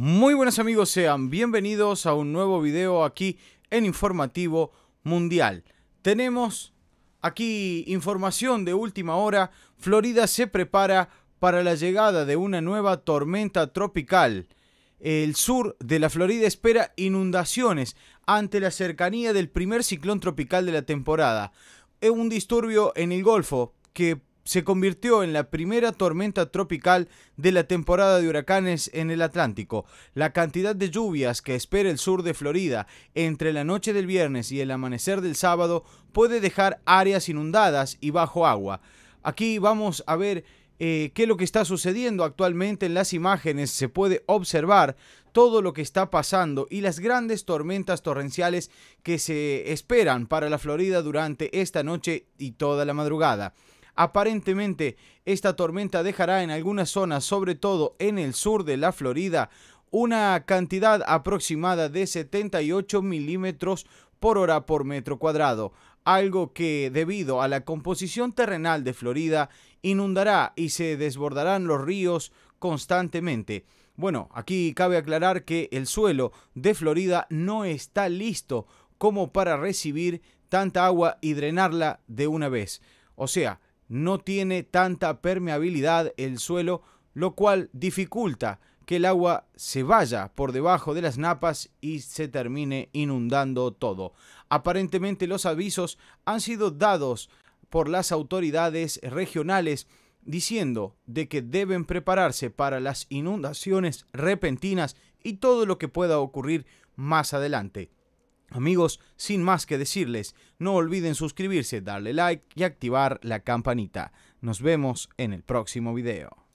Muy buenas amigos, sean bienvenidos a un nuevo video aquí en Informativo Mundial. Tenemos aquí información de última hora. Florida se prepara para la llegada de una nueva tormenta tropical. El sur de la Florida espera inundaciones ante la cercanía del primer ciclón tropical de la temporada. Eh, un disturbio en el Golfo que se convirtió en la primera tormenta tropical de la temporada de huracanes en el Atlántico. La cantidad de lluvias que espera el sur de Florida entre la noche del viernes y el amanecer del sábado puede dejar áreas inundadas y bajo agua. Aquí vamos a ver eh, qué es lo que está sucediendo actualmente en las imágenes. Se puede observar todo lo que está pasando y las grandes tormentas torrenciales que se esperan para la Florida durante esta noche y toda la madrugada. Aparentemente, esta tormenta dejará en algunas zonas, sobre todo en el sur de la Florida, una cantidad aproximada de 78 milímetros por hora por metro cuadrado, algo que debido a la composición terrenal de Florida inundará y se desbordarán los ríos constantemente. Bueno, aquí cabe aclarar que el suelo de Florida no está listo como para recibir tanta agua y drenarla de una vez. O sea, no tiene tanta permeabilidad el suelo, lo cual dificulta que el agua se vaya por debajo de las napas y se termine inundando todo. Aparentemente los avisos han sido dados por las autoridades regionales diciendo de que deben prepararse para las inundaciones repentinas y todo lo que pueda ocurrir más adelante. Amigos, sin más que decirles, no olviden suscribirse, darle like y activar la campanita. Nos vemos en el próximo video.